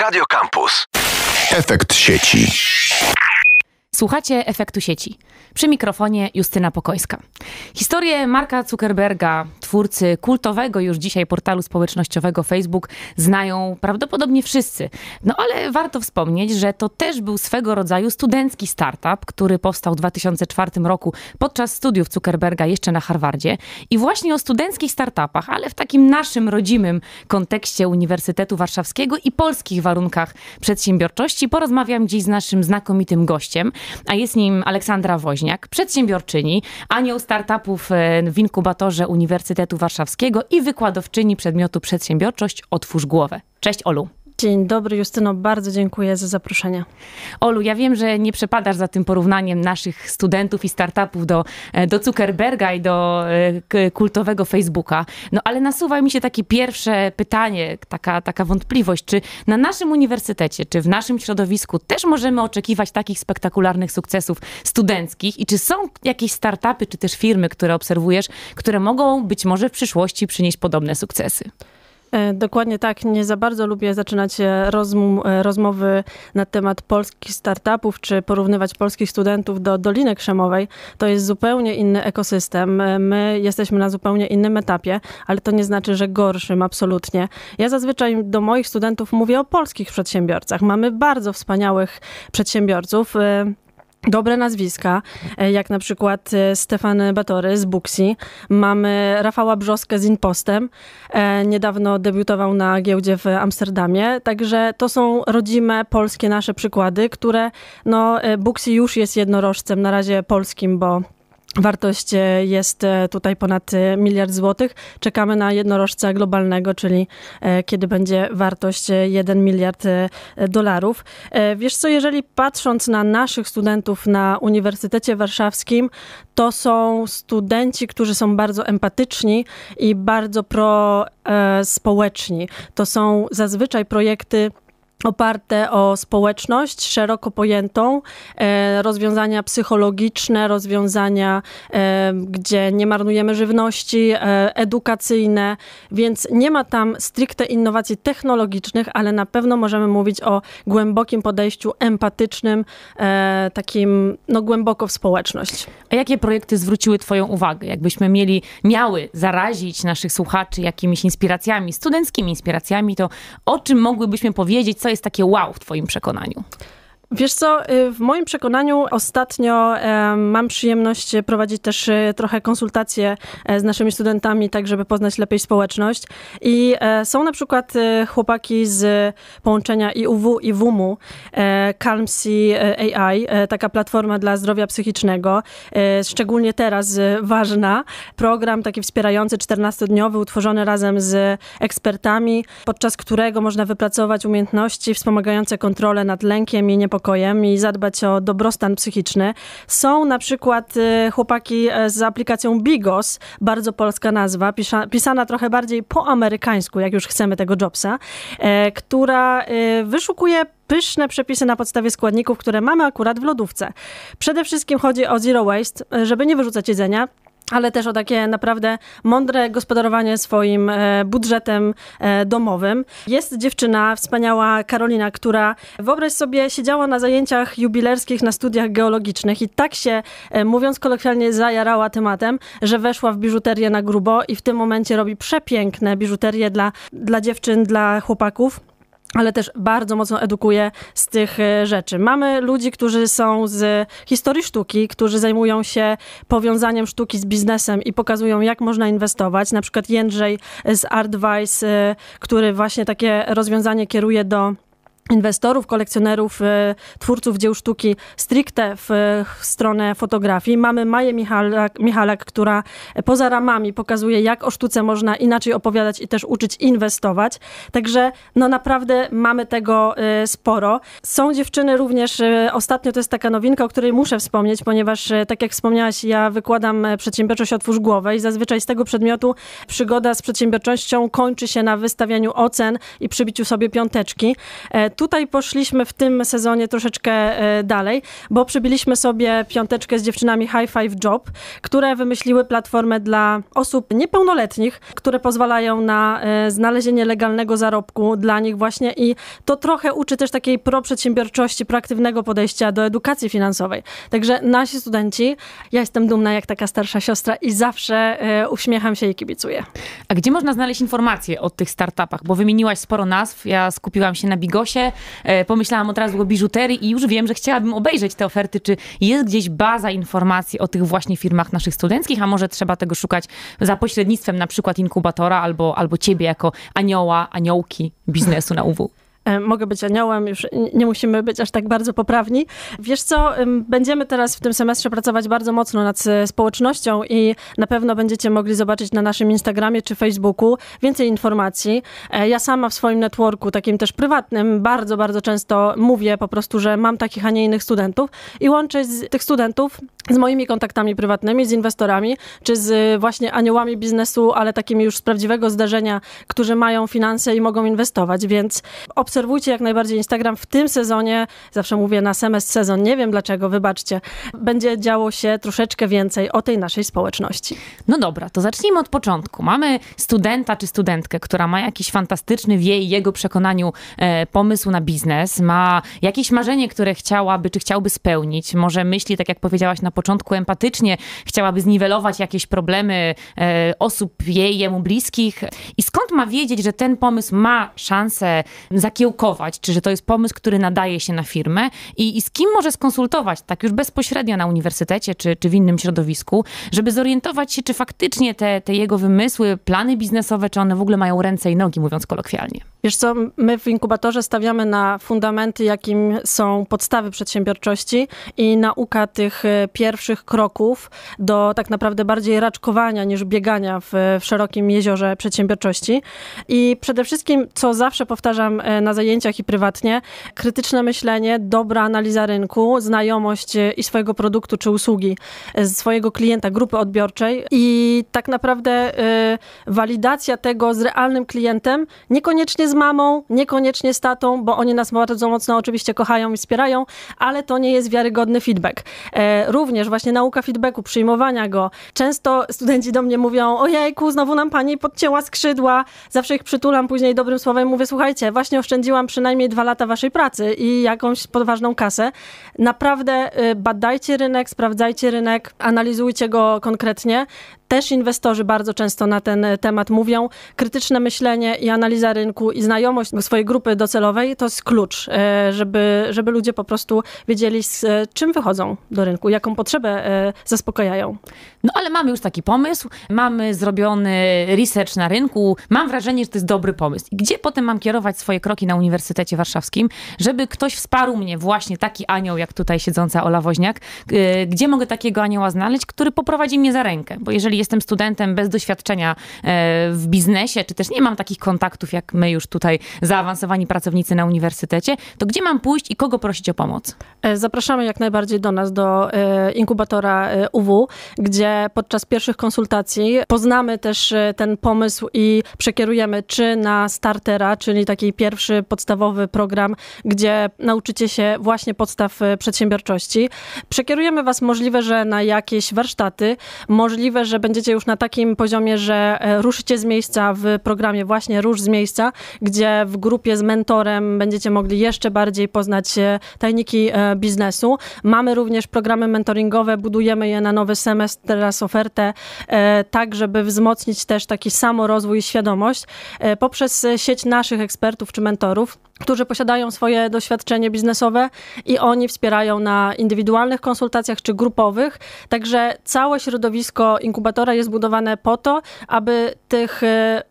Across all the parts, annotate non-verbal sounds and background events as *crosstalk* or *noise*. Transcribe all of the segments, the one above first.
Radio Campus. Efekt sieci. Słuchacie efektu sieci. Przy mikrofonie Justyna Pokojska. Historię Marka Zuckerberga, twórcy kultowego już dzisiaj portalu społecznościowego Facebook, znają prawdopodobnie wszyscy. No ale warto wspomnieć, że to też był swego rodzaju studencki startup, który powstał w 2004 roku podczas studiów Zuckerberga jeszcze na Harvardzie. I właśnie o studenckich startupach, ale w takim naszym rodzimym kontekście Uniwersytetu Warszawskiego i polskich warunkach przedsiębiorczości porozmawiam dziś z naszym znakomitym gościem a jest nim Aleksandra Woźniak, przedsiębiorczyni, anioł startupów e, w inkubatorze Uniwersytetu Warszawskiego i wykładowczyni przedmiotu przedsiębiorczość Otwórz głowę. Cześć Olu. Dzień dobry, Justyno. Bardzo dziękuję za zaproszenie. Olu, ja wiem, że nie przepadasz za tym porównaniem naszych studentów i startupów do, e, do Zuckerberga i do e, kultowego Facebooka. No ale nasuwa mi się takie pierwsze pytanie, taka, taka wątpliwość. Czy na naszym uniwersytecie, czy w naszym środowisku też możemy oczekiwać takich spektakularnych sukcesów studenckich? I czy są jakieś startupy, czy też firmy, które obserwujesz, które mogą być może w przyszłości przynieść podobne sukcesy? E, dokładnie tak. Nie za bardzo lubię zaczynać e, e, rozmowy na temat polskich startupów, czy porównywać polskich studentów do Doliny Krzemowej. To jest zupełnie inny ekosystem. My jesteśmy na zupełnie innym etapie, ale to nie znaczy, że gorszym absolutnie. Ja zazwyczaj do moich studentów mówię o polskich przedsiębiorcach. Mamy bardzo wspaniałych przedsiębiorców dobre nazwiska, e, jak na przykład e, Stefan Batory z Buxi. Mamy Rafała Brzoskę z Impostem. E, niedawno debiutował na giełdzie w Amsterdamie. Także to są rodzime polskie nasze przykłady, które no, Buxi już jest jednorożcem, na razie polskim, bo Wartość e, jest e, tutaj ponad e, miliard złotych. Czekamy na jednorożca globalnego, czyli kiedy będzie wartość 1 miliard dolarów. Wiesz co, jeżeli patrząc na naszych studentów na Uniwersytecie Warszawskim, to są studenci, którzy są bardzo empatyczni i bardzo prospołeczni. To są zazwyczaj projekty oparte o społeczność szeroko pojętą, e, rozwiązania psychologiczne, rozwiązania, e, gdzie nie marnujemy żywności, e, edukacyjne, więc nie ma tam stricte innowacji technologicznych, ale na pewno możemy mówić o głębokim podejściu empatycznym, takim no, głęboko w społeczność. A jakie projekty zwróciły twoją uwagę? Jakbyśmy mieli, miały zarazić naszych słuchaczy jakimiś inspiracjami, studenckimi inspiracjami, to o czym mogłybyśmy powiedzieć, co jest takie wow w Twoim przekonaniu? Wiesz co, y, w moim przekonaniu ostatnio e, mam przyjemność e, prowadzić też e, trochę konsultacje z naszymi studentami, tak żeby poznać lepiej społeczność. I są na przykład chłopaki z połączenia IUW i WUMU, Calmsi AI, taka platforma dla zdrowia psychicznego, szczególnie teraz ważna. Program taki wspierający 14-dniowy, utworzony razem z ekspertami, podczas którego można wypracować umiejętności wspomagające kontrolę nad lękiem i niepokojem spokojem i zadbać o dobrostan psychiczny. Są na przykład y, chłopaki e, z aplikacją Bigos, bardzo polska nazwa, pisana trochę bardziej po amerykańsku, jak już chcemy tego Jobsa, e, która y, wyszukuje pyszne przepisy na podstawie składników, które mamy akurat w lodówce. Przede wszystkim chodzi o zero waste, e, żeby nie wyrzucać jedzenia ale też o takie naprawdę mądre gospodarowanie swoim e, budżetem e, domowym. Jest dziewczyna, wspaniała Karolina, która wyobraź sobie, siedziała na zajęciach jubilerskich na studiach geologicznych i tak się, e, mówiąc kolokwialnie, zajarała tematem, że weszła w biżuterię na grubo i w tym momencie robi przepiękne biżuterie dla, dla dziewczyn, dla chłopaków ale też bardzo mocno edukuje z tych e, rzeczy. Mamy ludzi, którzy są z historii sztuki, którzy zajmują się powiązaniem sztuki z biznesem i pokazują, jak można inwestować. Na przykład Jędrzej z Artwise, który właśnie takie rozwiązanie kieruje do inwestorów, kolekcjonerów, e, twórców dzieł sztuki stricte e, w stronę fotografii. Mamy Maję Michalak, Michalak, która e, poza ramami pokazuje, jak o sztuce można inaczej opowiadać i też uczyć inwestować. Także no naprawdę mamy tego sporo. Są dziewczyny również, ostatnio to jest taka nowinka, o której muszę wspomnieć, ponieważ tak jak wspomniałaś, ja wykładam przedsiębiorczość otwórz głowę i zazwyczaj z tego przedmiotu przygoda z przedsiębiorczością kończy się na wystawianiu ocen i przybiciu sobie piąteczki tutaj poszliśmy w tym sezonie troszeczkę e, dalej, bo przybiliśmy sobie piąteczkę z dziewczynami High Five Job, które wymyśliły platformę dla osób niepełnoletnich, które pozwalają na e, znalezienie legalnego zarobku dla nich właśnie i to trochę uczy też takiej pro-przedsiębiorczości, proaktywnego podejścia do edukacji finansowej. Także nasi studenci, ja jestem dumna jak taka starsza siostra i zawsze e, uśmiecham się i kibicuję. A gdzie można znaleźć informacje o tych startupach? Bo wymieniłaś sporo nazw, ja skupiłam się na Bigosie, E, pomyślałam od razu o biżuterii i już wiem, że chciałabym obejrzeć te oferty, czy jest gdzieś baza informacji o tych właśnie firmach naszych studenckich, a może trzeba tego szukać za pośrednictwem na przykład inkubatora albo, albo ciebie jako anioła, aniołki biznesu na UW. E, mogę być aniołem, już nie musimy być aż tak bardzo poprawni. Wiesz co, będziemy teraz w tym semestrze pracować bardzo mocno nad e, społecznością i na pewno będziecie mogli zobaczyć na naszym Instagramie czy Facebooku więcej informacji. E, ja sama w swoim networku, takim też prywatnym, bardzo, bardzo często mówię po prostu, że mam takich, a nie innych studentów i łączę z tych studentów z moimi kontaktami prywatnymi, z inwestorami, czy z y, właśnie aniołami biznesu, ale takimi już z prawdziwego zdarzenia, którzy mają finanse i mogą inwestować, więc obserwujcie jak najbardziej Instagram w tym sezonie, zawsze mówię na semestr sezon, nie wiem dlaczego, wybaczcie, będzie działo się troszeczkę więcej o tej naszej społeczności. No dobra, to zacznijmy od początku. Mamy studenta czy studentkę, która ma jakiś fantastyczny w jej, jego przekonaniu e, pomysł na biznes, ma jakieś marzenie, które chciałaby, czy chciałby spełnić, może myśli, tak jak powiedziałaś na na początku empatycznie chciałaby zniwelować jakieś problemy e, osób jej, jemu bliskich. I skąd ma wiedzieć, że ten pomysł ma szansę zakiełkować, czy że to jest pomysł, który nadaje się na firmę i, i z kim może skonsultować, tak już bezpośrednio na uniwersytecie czy, czy w innym środowisku, żeby zorientować się, czy faktycznie te, te jego wymysły, plany biznesowe, czy one w ogóle mają ręce i nogi, mówiąc kolokwialnie. Wiesz co, my w inkubatorze stawiamy na fundamenty, jakim są podstawy przedsiębiorczości i nauka tych e, pierwszych kroków do tak naprawdę bardziej raczkowania niż biegania w, w szerokim jeziorze przedsiębiorczości. I przede wszystkim, co zawsze powtarzam e, na zajęciach i prywatnie, krytyczne myślenie, dobra analiza rynku, znajomość e, i swojego produktu czy usługi, swojego klienta, grupy odbiorczej i tak naprawdę walidacja tego z realnym klientem, niekoniecznie z mamą, niekoniecznie z tatą, bo oni nas bardzo mocno oczywiście kochają i wspierają, ale to nie jest wiarygodny feedback. E, również właśnie nauka feedbacku, przyjmowania go. Często studenci do mnie mówią, ojejku, znowu nam pani podcięła skrzydła. Zawsze ich przytulam później dobrym słowem, mówię, słuchajcie, właśnie oszczędziłam przynajmniej dwa lata waszej pracy i jakąś podważną kasę. Naprawdę y, badajcie rynek, sprawdzajcie rynek, analizujcie go konkretnie. Też inwestorzy bardzo często na ten e, temat mówią. Krytyczne myślenie i analiza rynku i znajomość swojej grupy docelowej to jest klucz, e, żeby, żeby ludzie po prostu wiedzieli, z e, czym wychodzą do rynku, jaką potrzebę zaspokajają. No ale mamy już taki pomysł, mamy zrobiony research na rynku, mam wrażenie, że to jest dobry pomysł. Gdzie potem mam kierować swoje kroki na Uniwersytecie Warszawskim, żeby ktoś wsparł mnie, właśnie taki anioł, jak tutaj siedząca Ola Woźniak, gdzie mogę takiego anioła znaleźć, który poprowadzi mnie za rękę? Bo jeżeli jestem studentem bez doświadczenia e, w biznesie, czy też nie mam takich kontaktów jak my już tutaj zaawansowani pracownicy na uniwersytecie, to gdzie mam pójść i kogo prosić o pomoc? E, zapraszamy jak najbardziej do nas, do e, inkubatora UW, gdzie podczas pierwszych konsultacji poznamy też ten pomysł i przekierujemy czy na startera, czyli taki pierwszy podstawowy program, gdzie nauczycie się właśnie podstaw przedsiębiorczości. Przekierujemy Was możliwe, że na jakieś warsztaty, możliwe, że będziecie będziecie już na takim poziomie, że e, ruszycie z miejsca w programie właśnie Róż z miejsca, gdzie w grupie z mentorem będziecie mogli jeszcze bardziej poznać e, tajniki e, biznesu. Mamy również programy mentoringowe, budujemy je na nowy semestr, teraz ofertę, tak żeby wzmocnić też taki samorozwój i świadomość poprzez sieć naszych ekspertów czy mentorów którzy posiadają swoje doświadczenie biznesowe i oni wspierają na indywidualnych konsultacjach czy grupowych. Także całe środowisko inkubatora jest budowane po to, aby tych e,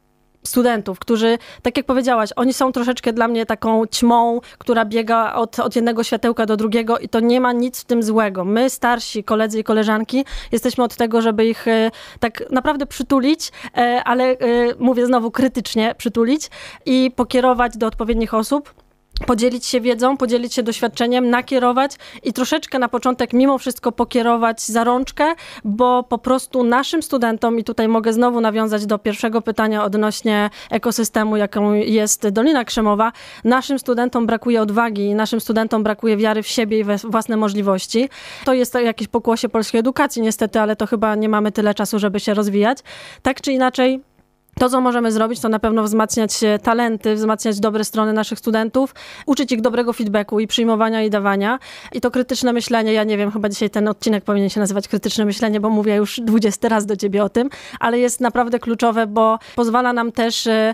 studentów, którzy, tak jak powiedziałaś, oni są troszeczkę dla mnie taką ćmą, która biega od, od jednego światełka do drugiego i to nie ma nic w tym złego. My, starsi koledzy i koleżanki, jesteśmy od tego, żeby ich e, tak naprawdę przytulić, e, ale e, mówię znowu krytycznie przytulić i pokierować do odpowiednich osób podzielić się wiedzą, podzielić się doświadczeniem, nakierować i troszeczkę na początek mimo wszystko pokierować za rączkę, bo po prostu naszym studentom, i tutaj mogę znowu nawiązać do pierwszego pytania odnośnie ekosystemu, jaką jest Dolina Krzemowa, naszym studentom brakuje odwagi, naszym studentom brakuje wiary w siebie i we własne możliwości. To jest jakieś pokłosie polskiej edukacji niestety, ale to chyba nie mamy tyle czasu, żeby się rozwijać. Tak czy inaczej, to, co możemy zrobić, to na pewno wzmacniać e, talenty, wzmacniać dobre strony naszych studentów, uczyć ich dobrego feedbacku i przyjmowania i dawania. I to krytyczne myślenie, ja nie wiem, chyba dzisiaj ten odcinek powinien się nazywać krytyczne myślenie, bo mówię już 20 raz do ciebie o tym, ale jest naprawdę kluczowe, bo pozwala nam też e,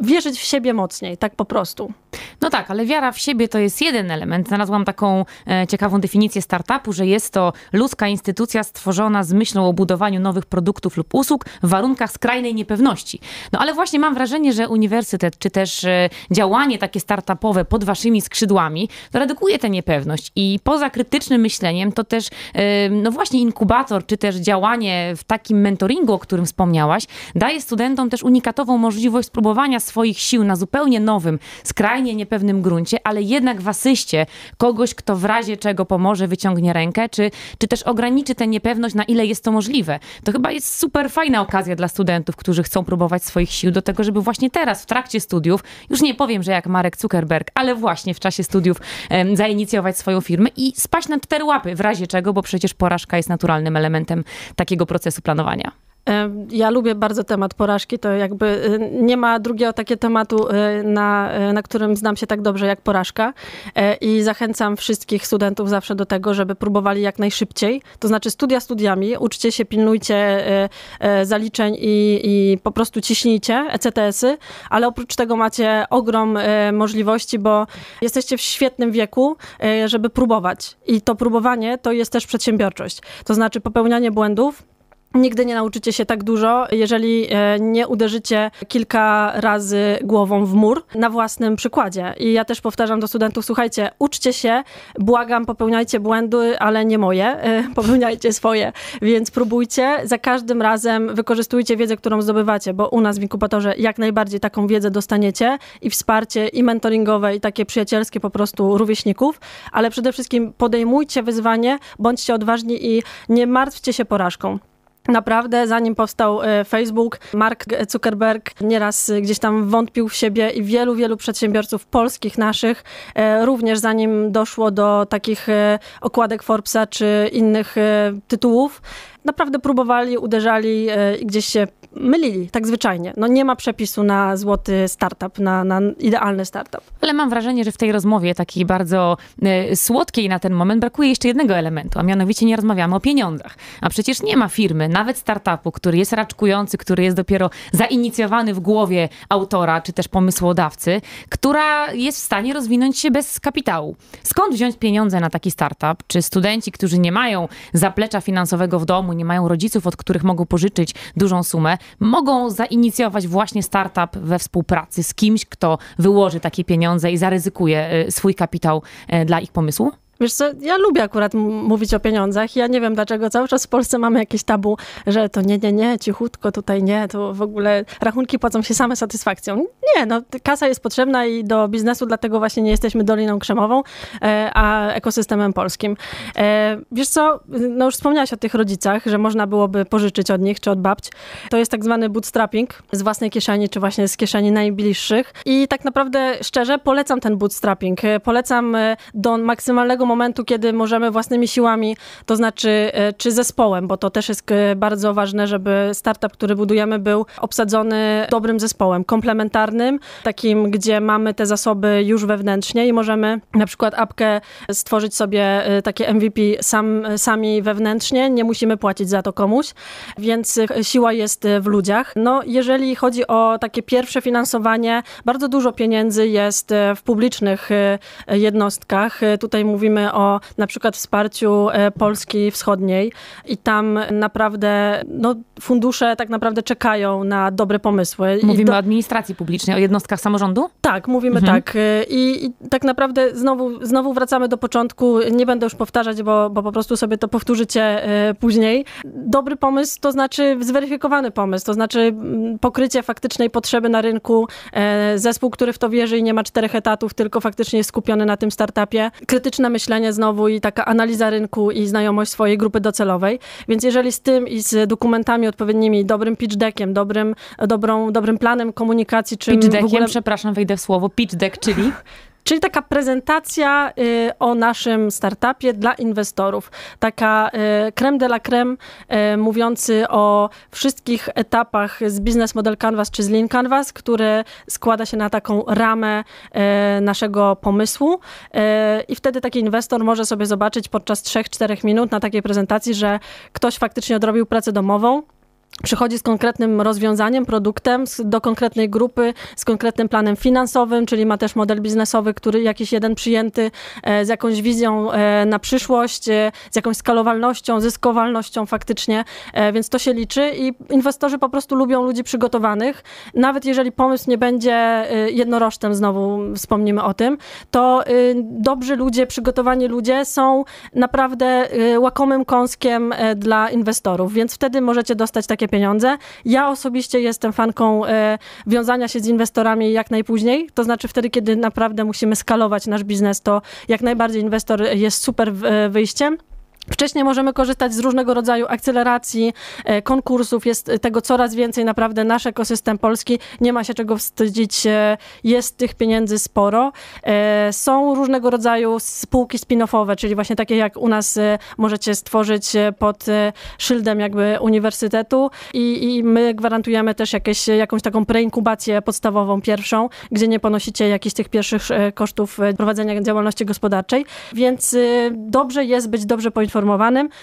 wierzyć w siebie mocniej, tak po prostu. No tak, ale wiara w siebie to jest jeden element. Znalazłam taką e, ciekawą definicję startupu, że jest to ludzka instytucja stworzona z myślą o budowaniu nowych produktów lub usług w warunkach skrajnej niepewności. No ale właśnie mam wrażenie, że uniwersytet czy też e, działanie takie startupowe pod waszymi skrzydłami to redukuje tę niepewność i poza krytycznym myśleniem to też e, no właśnie inkubator czy też działanie w takim mentoringu, o którym wspomniałaś, daje studentom też unikatową możliwość spróbowania swoich sił na zupełnie nowym, skrajnie totalnie niepewnym gruncie, ale jednak w asyście kogoś, kto w razie czego pomoże, wyciągnie rękę, czy, czy też ograniczy tę niepewność, na ile jest to możliwe. To chyba jest super fajna okazja dla studentów, którzy chcą próbować swoich sił do tego, żeby właśnie teraz, w trakcie studiów, już nie powiem, że jak Marek Zuckerberg, ale właśnie w czasie studiów em, zainicjować swoją firmę i spaść na cztery łapy, w razie czego, bo przecież porażka jest naturalnym elementem takiego procesu planowania. Ja lubię bardzo temat porażki, to jakby y, nie ma drugiego takiego tematu, y, na, y, na którym znam się tak dobrze jak porażka e, i zachęcam wszystkich studentów zawsze do tego, żeby próbowali jak najszybciej, to znaczy studia studiami, uczcie się, pilnujcie e, e, zaliczeń i, i po prostu ciśnijcie ECTS-y, ale oprócz tego macie ogrom możliwości, bo jesteście w świetnym wieku, żeby próbować i to próbowanie to jest też przedsiębiorczość, to znaczy popełnianie błędów, Nigdy nie nauczycie się tak dużo, jeżeli e, nie uderzycie kilka razy głową w mur na własnym przykładzie. I ja też powtarzam do studentów: słuchajcie, uczcie się, błagam, popełniajcie błędy, ale nie moje, e, *laughs* popełniajcie swoje, więc próbujcie. Za każdym razem wykorzystujcie wiedzę, którą zdobywacie, bo u nas w inkubatorze jak najbardziej taką wiedzę dostaniecie i wsparcie, i mentoringowe, i takie przyjacielskie po prostu rówieśników, ale przede wszystkim podejmujcie wyzwanie, bądźcie odważni i nie martwcie się porażką. Naprawdę, zanim powstał e, Facebook, Mark Zuckerberg nieraz e, gdzieś tam wątpił w siebie i wielu, wielu przedsiębiorców polskich naszych, e, również zanim doszło do takich okładek Forbesa czy innych tytułów, naprawdę próbowali, uderzali i gdzieś się mylili, tak zwyczajnie. No nie ma przepisu na złoty startup, na, na idealny startup. Ale mam wrażenie, że w tej rozmowie takiej bardzo y, słodkiej na ten moment brakuje jeszcze jednego elementu, a mianowicie nie rozmawiamy o pieniądzach. A przecież nie ma firmy, nawet startupu, który jest raczkujący, który jest dopiero zainicjowany w głowie autora czy też pomysłodawcy, która jest w stanie rozwinąć się bez kapitału. Skąd wziąć pieniądze na taki startup? Czy studenci, którzy nie mają zaplecza finansowego w domu, nie mają rodziców, od których mogą pożyczyć dużą sumę, mogą zainicjować właśnie startup we współpracy z kimś, kto wyłoży takie pieniądze i zaryzykuje y, swój kapitał y, dla ich pomysłu? Wiesz co, ja lubię akurat mówić o pieniądzach. Ja nie wiem, dlaczego cały czas w Polsce mamy jakieś tabu, że to nie, nie, nie, cichutko, tutaj nie, to w ogóle rachunki płacą się same satysfakcją. Nie, no kasa jest potrzebna i do biznesu, dlatego właśnie nie jesteśmy Doliną Krzemową, e, a ekosystemem polskim. E, wiesz co, no już wspomniałaś o tych rodzicach, że można byłoby pożyczyć od nich czy od babć. To jest tak zwany bootstrapping z własnej kieszeni, czy właśnie z kieszeni najbliższych. I tak naprawdę szczerze polecam ten bootstrapping. E, polecam do maksymalnego momentu, kiedy możemy własnymi siłami, to znaczy e, czy zespołem, bo to też jest e, bardzo ważne, żeby startup, który budujemy, był obsadzony dobrym zespołem, komplementarnym, takim, gdzie mamy te zasoby już wewnętrznie i możemy na przykład apkę stworzyć sobie e, takie MVP sam, sami wewnętrznie, nie musimy płacić za to komuś, więc siła jest w ludziach. No, jeżeli chodzi o takie pierwsze finansowanie, bardzo dużo pieniędzy jest w publicznych jednostkach. Tutaj mówimy Mówimy o na przykład wsparciu e, Polski Wschodniej i tam naprawdę no, fundusze tak naprawdę czekają na dobre pomysły. Mówimy do... o administracji publicznej, o jednostkach samorządu? Tak, mówimy mhm. tak. E, I, I, tak naprawdę znowu, znowu wracamy do początku. Nie będę już powtarzać, bo, bo po prostu sobie to powtórzycie e, później. Dobry pomysł to znaczy zweryfikowany pomysł, to znaczy pokrycie faktycznej potrzeby na rynku, zespół, który w to wierzy i nie ma czterech etatów, tylko faktycznie jest skupiony na tym startupie. Krytyczna myśl myślenie znowu i taka analiza rynku i znajomość swojej grupy docelowej. Więc jeżeli z tym i z dokumentami odpowiednimi, dobrym pitch deckiem, dobrym, dobrą, dobrym planem komunikacji, czy Pitch deckiem, w ogóle... przepraszam, wejdę w słowo, pitch deck, czyli? *laughs* Czyli taka prezentacja y, o naszym startupie dla inwestorów. Taka y, creme de la creme y, mówiący o wszystkich etapach z Business Model Canvas czy z Lean Canvas, który składa się na taką ramę naszego pomysłu i wtedy taki inwestor może sobie zobaczyć podczas 3-4 minut na takiej prezentacji, że ktoś faktycznie odrobił pracę domową, przychodzi z konkretnym rozwiązaniem, produktem do konkretnej grupy, z konkretnym planem finansowym, czyli ma też model biznesowy, który jakiś jeden przyjęty e, z jakąś wizją e, na przyszłość, e, z jakąś skalowalnością, zyskowalnością faktycznie, więc to się liczy i inwestorzy po prostu lubią ludzi przygotowanych, nawet jeżeli pomysł nie będzie jednorożcem, znowu wspomnimy o tym, to y, dobrzy ludzie, przygotowani ludzie są naprawdę y, łakomym kąskiem dla inwestorów, więc wtedy możecie dostać takie pieniądze. Ja osobiście jestem fanką e, wiązania się z inwestorami jak najpóźniej, to znaczy wtedy, kiedy naprawdę musimy skalować nasz biznes, to jak najbardziej inwestor jest super e, wyjściem. Wcześniej możemy korzystać z różnego rodzaju akceleracji, e, konkursów, jest tego coraz więcej. Naprawdę nasz ekosystem polski nie ma się czego wstydzić, e, jest tych pieniędzy sporo. E, są różnego rodzaju spółki spin-offowe, czyli właśnie takie jak u nas możecie stworzyć pod szyldem jakby uniwersytetu i, i my gwarantujemy też jakieś, jakąś taką preinkubację podstawową pierwszą, gdzie nie ponosicie jakichś tych pierwszych kosztów prowadzenia działalności gospodarczej, więc dobrze jest być dobrze poinformowanym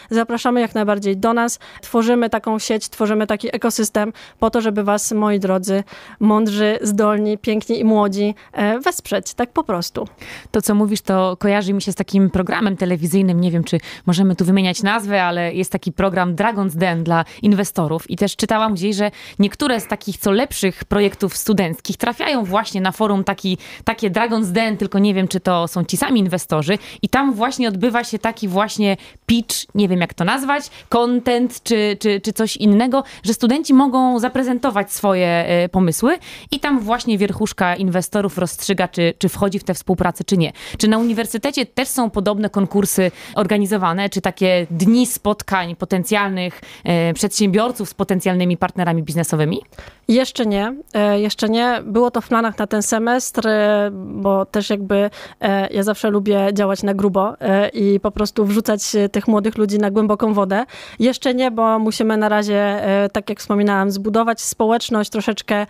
Zapraszamy jak najbardziej do nas. Tworzymy taką sieć, tworzymy taki ekosystem po to, żeby Was, moi drodzy, mądrzy, zdolni, piękni i młodzi e, wesprzeć, tak po prostu. To, co mówisz, to kojarzy mi się z takim programem telewizyjnym. Nie wiem, czy możemy tu wymieniać nazwę, ale jest taki program Dragon's Den dla inwestorów. I też czytałam gdzieś, że niektóre z takich co lepszych projektów studenckich trafiają właśnie na forum taki, takie Dragon's Den, tylko nie wiem, czy to są ci sami inwestorzy. I tam właśnie odbywa się taki właśnie pitch, nie wiem jak to nazwać, content czy, czy, czy coś innego, że studenci mogą zaprezentować swoje e, pomysły i tam właśnie wierchuszka inwestorów rozstrzyga, czy, czy wchodzi w tę współpracę, czy nie. Czy na uniwersytecie też są podobne konkursy organizowane, czy takie dni spotkań potencjalnych e, przedsiębiorców z potencjalnymi partnerami biznesowymi? Jeszcze nie, e, jeszcze nie. Było to w planach na ten semestr, e, bo też jakby e, ja zawsze lubię działać na grubo i po prostu wrzucać tych młodych ludzi na głęboką wodę. Jeszcze nie, bo musimy na razie, tak jak wspominałam, zbudować społeczność, troszeczkę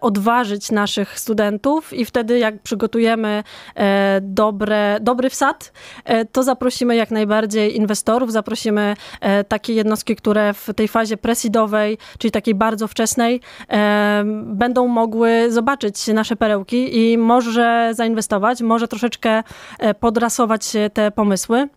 odważyć naszych studentów i wtedy jak przygotujemy dobre, dobry wsad, to zaprosimy jak najbardziej inwestorów, zaprosimy takie jednostki, które w tej fazie presidowej, czyli takiej bardzo wczesnej, będą mogły zobaczyć nasze perełki i może zainwestować, może troszeczkę e, podrasować te pomysły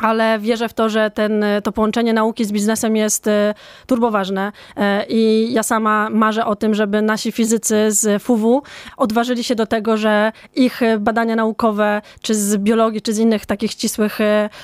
ale wierzę w to, że ten, to połączenie nauki z biznesem jest e, turboważne e, i ja sama marzę o tym, żeby nasi fizycy z FUW odważyli się do tego, że ich badania naukowe, czy z biologii, czy z innych takich ścisłych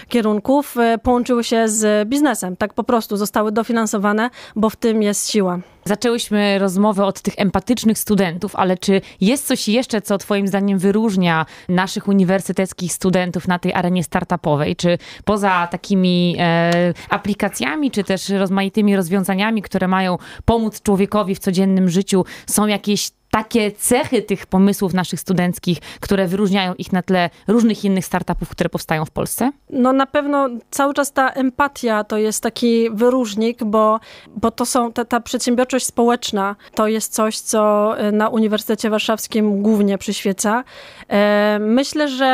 kierunków połączyły się z biznesem. Tak po prostu zostały dofinansowane, bo w tym jest siła. Zaczęłyśmy rozmowę od tych empatycznych studentów, ale czy jest coś jeszcze, co Twoim zdaniem wyróżnia naszych uniwersyteckich studentów na tej arenie startupowej? Czy poza takimi e, aplikacjami, czy też rozmaitymi rozwiązaniami, które mają pomóc człowiekowi w codziennym życiu, są jakieś takie cechy tych pomysłów naszych studenckich, które wyróżniają ich na tle różnych innych startupów, które powstają w Polsce? No na pewno cały czas ta empatia to jest taki wyróżnik, bo, bo to są, ta, ta przedsiębiorczość społeczna to jest coś, co e, na Uniwersytecie Warszawskim głównie przyświeca. E, myślę, że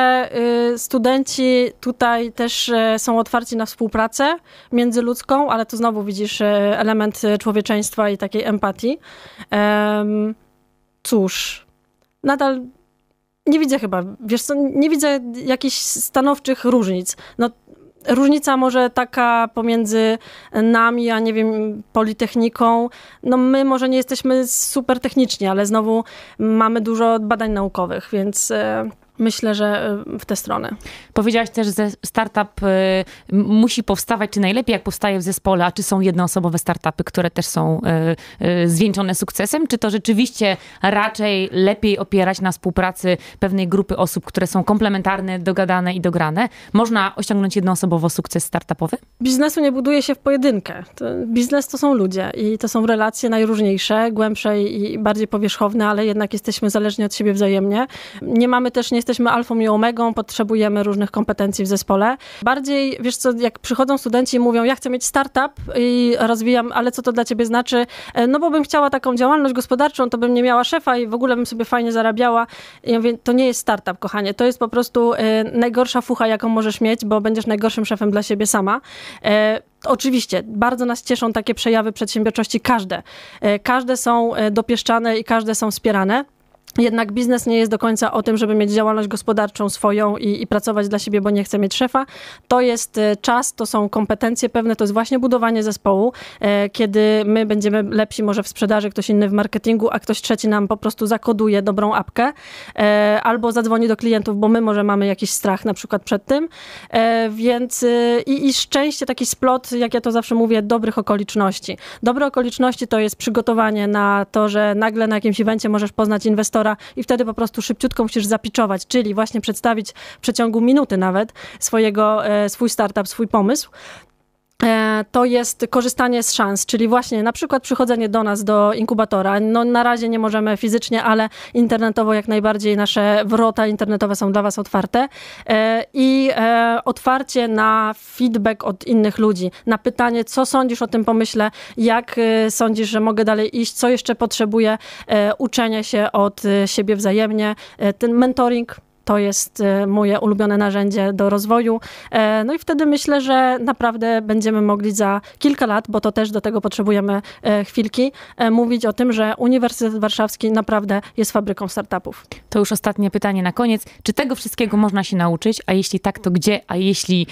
e, studenci tutaj też są otwarci na współpracę międzyludzką, ale tu znowu widzisz element człowieczeństwa i takiej empatii cóż, nadal nie widzę chyba, wiesz co, nie widzę jakichś stanowczych różnic. No, różnica może taka pomiędzy nami, a nie wiem, Politechniką. No my może nie jesteśmy super techniczni, ale znowu mamy dużo badań naukowych, więc... E, Myślę, że y, w tę stronę. Powiedziałaś też, że startup y, musi powstawać, czy najlepiej jak powstaje w zespole, a czy są jednoosobowe startupy, które też są y, zwieńczone sukcesem, czy to rzeczywiście raczej lepiej opierać na współpracy pewnej grupy osób, które są komplementarne, dogadane i dograne? Można osiągnąć jednoosobowo sukces startupowy? Biznesu nie buduje się w pojedynkę. Biznes to są ludzie i to są relacje najróżniejsze, głębsze i bardziej powierzchowne, ale jednak jesteśmy zależni od siebie wzajemnie. Nie mamy też niestety jesteśmy alfą i omegą, potrzebujemy różnych kompetencji w zespole. Bardziej, wiesz co, jak przychodzą studenci i mówią, ja chcę mieć startup i rozwijam, ale co to dla ciebie znaczy? E, no bo bym chciała taką działalność gospodarczą, to bym nie miała szefa i w ogóle bym sobie fajnie zarabiała. I ja mówię, to nie jest startup, kochanie, to jest po prostu e, najgorsza fucha, jaką możesz mieć, bo będziesz najgorszym szefem dla siebie sama. E, oczywiście, bardzo nas cieszą takie przejawy przedsiębiorczości, każde. Każde są dopieszczane i każde są wspierane jednak biznes nie jest do końca o tym, żeby mieć działalność gospodarczą swoją i, i, pracować dla siebie, bo nie chce mieć szefa. To jest e, czas, to są kompetencje pewne, to jest właśnie budowanie zespołu, e, kiedy my będziemy lepsi może w sprzedaży, ktoś inny w marketingu, a ktoś trzeci nam po prostu zakoduje dobrą apkę e, albo zadzwoni do klientów, bo my może mamy jakiś strach na przykład przed tym. Więc i, i szczęście, taki splot, jak ja to zawsze mówię, dobrych okoliczności. Dobre okoliczności to jest przygotowanie na to, że nagle na jakimś evencie możesz poznać inwestora, i wtedy po prostu szybciutko musisz zapiczować, czyli właśnie przedstawić w przeciągu minuty nawet swojego, e, swój startup, swój pomysł. E, to jest korzystanie z szans, czyli właśnie na przykład przychodzenie do nas do inkubatora. No, na razie nie możemy fizycznie, ale internetowo jak najbardziej nasze wrota internetowe są dla Was otwarte e, i e, otwarcie na feedback od innych ludzi, na pytanie, co sądzisz o tym pomyśle, jak sądzisz, że mogę dalej iść, co jeszcze potrzebuję, uczenie się od siebie wzajemnie, ten mentoring to jest e, moje ulubione narzędzie do rozwoju. E, no i wtedy myślę, że naprawdę będziemy mogli za kilka lat, bo to też do tego potrzebujemy e, chwilki, mówić o tym, że Uniwersytet Warszawski naprawdę jest fabryką startupów. To już ostatnie pytanie na koniec. Czy tego wszystkiego można się nauczyć? A jeśli tak, to gdzie? A jeśli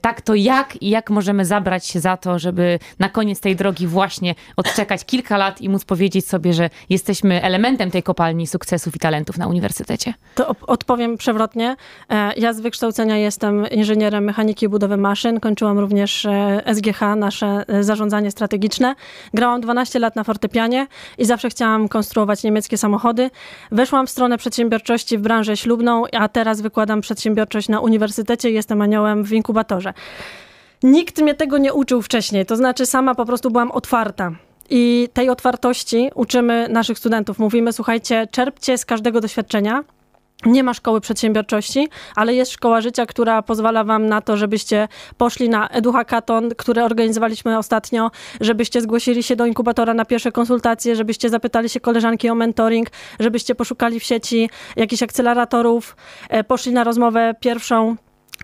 tak, to jak? I jak możemy zabrać się za to, żeby na koniec tej drogi właśnie odczekać kilka lat i móc powiedzieć sobie, że jesteśmy elementem tej kopalni sukcesów i talentów na uniwersytecie? To odpowiem powiem przewrotnie, e, ja z wykształcenia jestem inżynierem mechaniki i budowy maszyn. Kończyłam również e, SGH, nasze e, zarządzanie strategiczne. Grałam 12 lat na fortepianie i zawsze chciałam konstruować niemieckie samochody. Weszłam w stronę przedsiębiorczości w branżę ślubną, a teraz wykładam przedsiębiorczość na uniwersytecie i jestem aniołem w inkubatorze. Nikt mnie tego nie uczył wcześniej, to znaczy sama po prostu byłam otwarta. I tej otwartości uczymy naszych studentów. Mówimy, słuchajcie, czerpcie z każdego doświadczenia, nie ma szkoły przedsiębiorczości, ale jest szkoła życia, która pozwala wam na to, żebyście poszli na eduhakaton, który organizowaliśmy ostatnio, żebyście zgłosili się do inkubatora na pierwsze konsultacje, żebyście zapytali się koleżanki o mentoring, żebyście poszukali w sieci jakichś akceleratorów, e, poszli na rozmowę pierwszą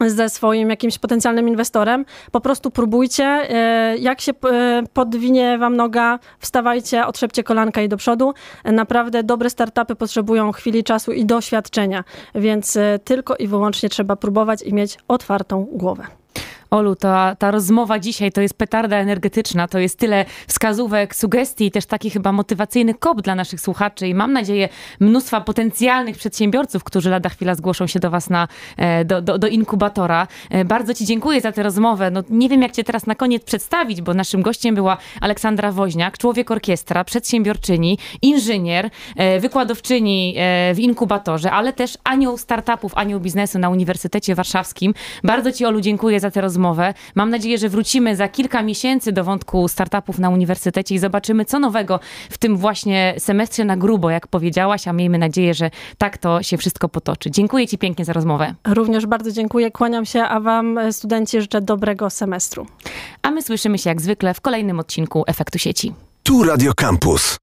ze swoim jakimś potencjalnym inwestorem. Po prostu próbujcie. E, jak się e, podwinie wam noga, wstawajcie, otrzepcie kolanka i do przodu. Naprawdę dobre startupy potrzebują chwili czasu i doświadczenia, więc e, tylko i wyłącznie trzeba próbować i mieć otwartą głowę. Olu, ta, ta rozmowa dzisiaj to jest petarda energetyczna, to jest tyle wskazówek, sugestii, też taki chyba motywacyjny kop dla naszych słuchaczy i mam nadzieję mnóstwa potencjalnych przedsiębiorców, którzy lada chwila zgłoszą się do was na, e, do, do, do inkubatora. E, bardzo ci dziękuję za tę rozmowę. No, nie wiem, jak cię teraz na koniec przedstawić, bo naszym gościem była Aleksandra Woźniak, człowiek orkiestra, przedsiębiorczyni, inżynier, e, wykładowczyni w inkubatorze, ale też anioł startupów, anioł biznesu na Uniwersytecie Warszawskim. Bardzo ci, Olu, dziękuję za tę rozmowę rozmowę. Mam nadzieję, że wrócimy za kilka miesięcy do wątku startupów na uniwersytecie i zobaczymy, co nowego w tym właśnie semestrze na grubo, jak powiedziałaś, a miejmy nadzieję, że tak to się wszystko potoczy. Dziękuję Ci pięknie za rozmowę. Również bardzo dziękuję, kłaniam się, a Wam, e, studenci, życzę dobrego semestru. A my słyszymy się jak zwykle w kolejnym odcinku Efektu Sieci. Tu Radio Campus.